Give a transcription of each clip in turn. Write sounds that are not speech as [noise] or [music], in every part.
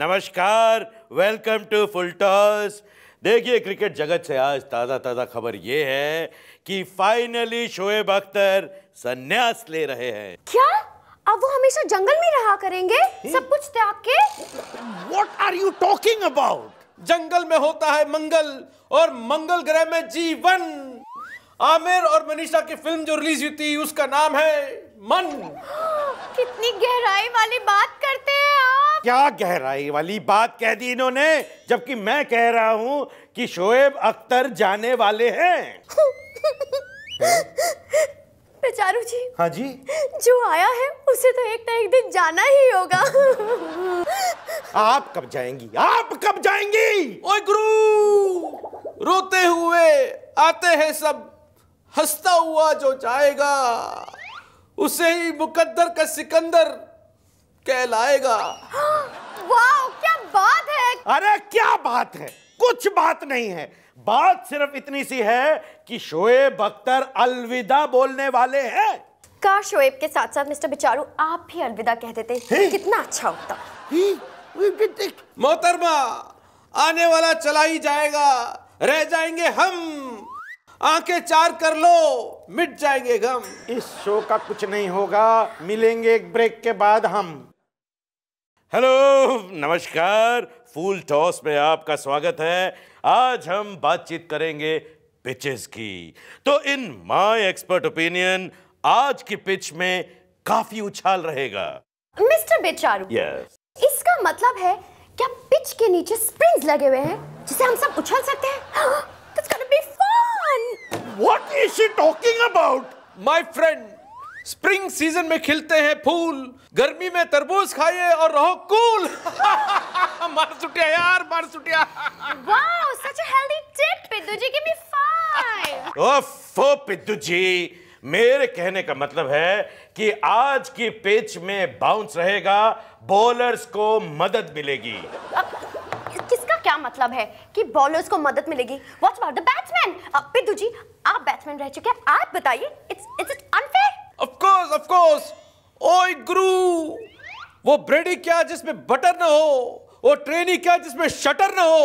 नमस्कार welcome to full toss देखिए cricket जगत से आज ताज़ा ताज़ा खबर ये है कि फाइनली शोएब अख्तर संन्यास ले रहे हैं क्या अब वो हमेशा जंगल में रहा करेंगे ही? हम्म। सब कुछ त्याग के what are you talking about जंगल में होता है मंगल और मंगल ग्रह में जीवन आमिर और मनीषा की फिल्म जो रिलीज हुई थी उसका नाम है मन [gasps] कितनी गहराई वाली बात क्या गहराई वाली बात कह दी इन्होंने जबकि मैं कह रहा हूं कि शोएब अख्तर जाने वाले हैं बेचारू जी हाँ जी जो आया है उसे तो एक ना एक दिन जाना ही होगा आप कब जाएंगी आप कब जाएंगी ओए गुरु रोते हुए आते हैं सब हंसता हुआ जो जाएगा उसे ही मुकद्दर का सिकंदर कहलाएगा बात है अरे क्या बात है कुछ बात नहीं है बात सिर्फ इतनी सी है कि शोएब अख्तर अलविदा बोलने वाले हैं का शोएब के साथ साथ मिस्टर बिचारू आप भी अलविदा कह देते कितना अच्छा होता मोहतरमा आने वाला चला ही जाएगा रह जाएंगे हम आंखें चार कर लो मिट जाएंगे गम इस शो का कुछ नहीं होगा मिलेंगे एक ब्रेक के बाद हम हेलो नमस्कार फूल टॉस में आपका स्वागत है आज हम बातचीत करेंगे पिचेस की तो इन माय एक्सपर्ट ओपिनियन आज की पिच में काफी उछाल रहेगा मिस्टर बेचारू यस इसका मतलब है क्या पिच के नीचे स्प्रिंग्स लगे हुए हैं जिसे हम सब उछल सकते हैं [gasps] That's gonna be fun! What is she spring season में खिलते हैं फूल गर्मी में तरबूज खाइए और रहो कूल [laughs] मार सुटिया यार मार सुटिया wow such a healthy tip Piddu ji give me five ओफो पिद्दू जी मेरे कहने का मतलब है कि आज की पिच में बाउंस रहेगा बॉलर्स को मदद मिलेगी किसका क्या मतलब है कि बॉलर्स को मदद मिलेगी what about the batsman Piddu ji आप बैट्समैन रह चुके हैं आप बताइए it's it's course, of course. ओए गुरु वो ब्रेडी क्या जिसमें बटर ना हो वो ट्रेन ही क्या जिसमें शटर ना हो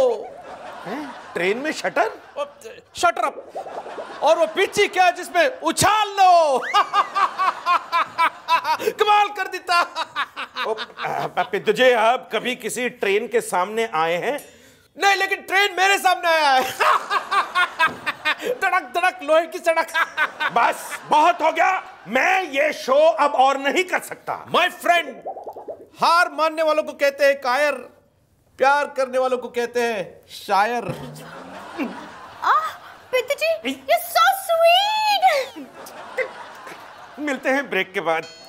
ट्रेन में शटर शटर अप और वो पिची क्या जिसमें उछाल ना हो [laughs] कमाल कर देता तुझे आप कभी किसी ट्रेन के सामने आए हैं नहीं लेकिन ट्रेन मेरे सामने आया है [laughs] तड़क धड़क लोहे की सड़क बस बहुत हो गया मैं ये शो अब और नहीं कर सकता माई फ्रेंड हार मानने वालों को कहते हैं कायर प्यार करने वालों को कहते हैं शायर पिताजी ये सो स्वीट मिलते हैं ब्रेक के बाद